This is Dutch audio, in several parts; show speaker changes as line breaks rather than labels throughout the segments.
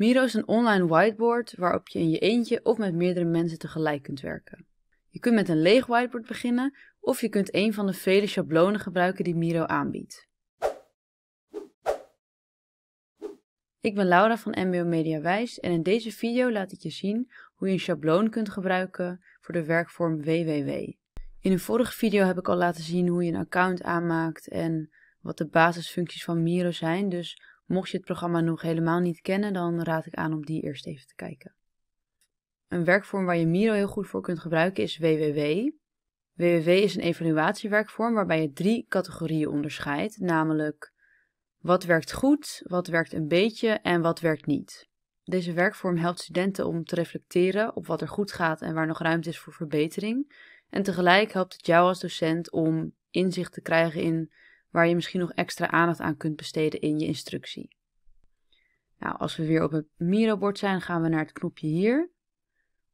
Miro is een online whiteboard waarop je in je eentje of met meerdere mensen tegelijk kunt werken. Je kunt met een leeg whiteboard beginnen of je kunt een van de vele schablonen gebruiken die Miro aanbiedt. Ik ben Laura van MBO Media en in deze video laat ik je zien hoe je een schabloon kunt gebruiken voor de werkvorm www. In een vorige video heb ik al laten zien hoe je een account aanmaakt en wat de basisfuncties van Miro zijn, dus Mocht je het programma nog helemaal niet kennen, dan raad ik aan om die eerst even te kijken. Een werkvorm waar je Miro heel goed voor kunt gebruiken is WWW. WWW is een evaluatiewerkvorm waarbij je drie categorieën onderscheidt, namelijk wat werkt goed, wat werkt een beetje en wat werkt niet. Deze werkvorm helpt studenten om te reflecteren op wat er goed gaat en waar nog ruimte is voor verbetering. En tegelijk helpt het jou als docent om inzicht te krijgen in waar je misschien nog extra aandacht aan kunt besteden in je instructie. Nou, als we weer op het Miro-bord zijn, gaan we naar het knopje hier.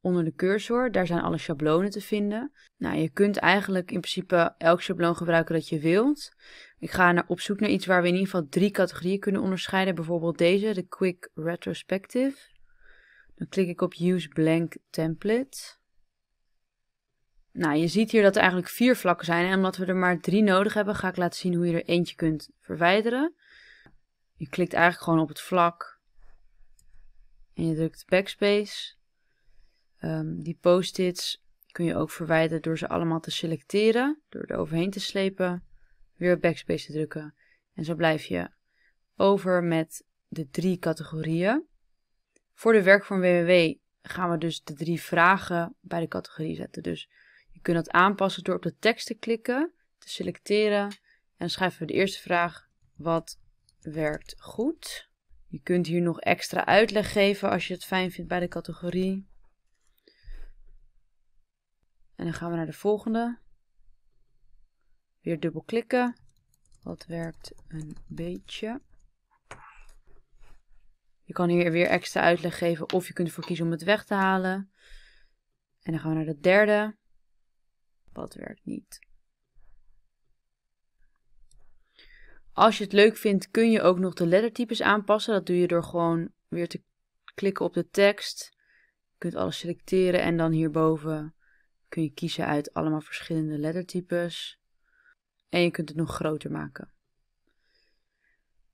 Onder de cursor, daar zijn alle schablonen te vinden. Nou, je kunt eigenlijk in principe elk schabloon gebruiken dat je wilt. Ik ga naar, op zoek naar iets waar we in ieder geval drie categorieën kunnen onderscheiden. Bijvoorbeeld deze, de Quick Retrospective. Dan klik ik op Use Blank Template. Nou, je ziet hier dat er eigenlijk vier vlakken zijn. En omdat we er maar drie nodig hebben, ga ik laten zien hoe je er eentje kunt verwijderen. Je klikt eigenlijk gewoon op het vlak. En je drukt backspace. Ehm, die post-its kun je ook verwijderen door ze allemaal te selecteren. Door er overheen te slepen. Weer backspace te drukken. En zo blijf je over met de drie categorieën. Voor de werkvorm WWW gaan we dus de drie vragen bij de categorie zetten. Dus kunt dat aanpassen door op de tekst te klikken, te selecteren en schrijven we de eerste vraag, wat werkt goed? Je kunt hier nog extra uitleg geven als je het fijn vindt bij de categorie. En dan gaan we naar de volgende. Weer dubbel klikken. Dat werkt een beetje. Je kan hier weer extra uitleg geven of je kunt ervoor kiezen om het weg te halen. En dan gaan we naar de derde wat werkt niet. Als je het leuk vindt, kun je ook nog de lettertypes aanpassen. Dat doe je door gewoon weer te klikken op de tekst. Je kunt alles selecteren en dan hierboven kun je kiezen uit allemaal verschillende lettertypes. En je kunt het nog groter maken.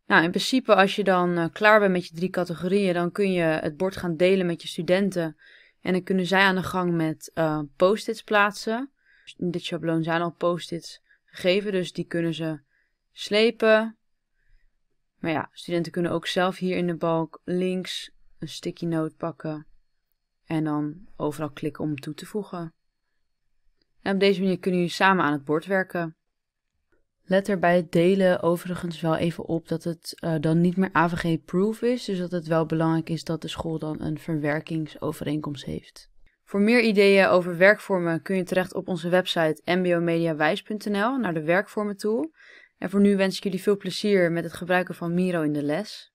Nou, in principe als je dan eh, klaar bent met je drie categorieën, dan kun je het bord gaan delen met je studenten. En dan kunnen zij aan de gang met uh, post-its plaatsen in dit schabloon zijn al post-its gegeven, dus die kunnen ze slepen. Maar ja, studenten kunnen ook zelf hier in de balk links een sticky note pakken en dan overal klikken om toe te voegen. En op deze manier kunnen jullie samen aan het bord werken. Let er bij het delen overigens wel even op dat het eh, dan niet meer AVG-proof is. Dus dat het wel belangrijk is dat de school dan een verwerkingsovereenkomst heeft. Voor meer ideeën over werkvormen kun je terecht op onze website mbomediawijs.nl naar de werkvormen tool. En voor nu wens ik jullie veel plezier met het gebruiken van Miro in de les.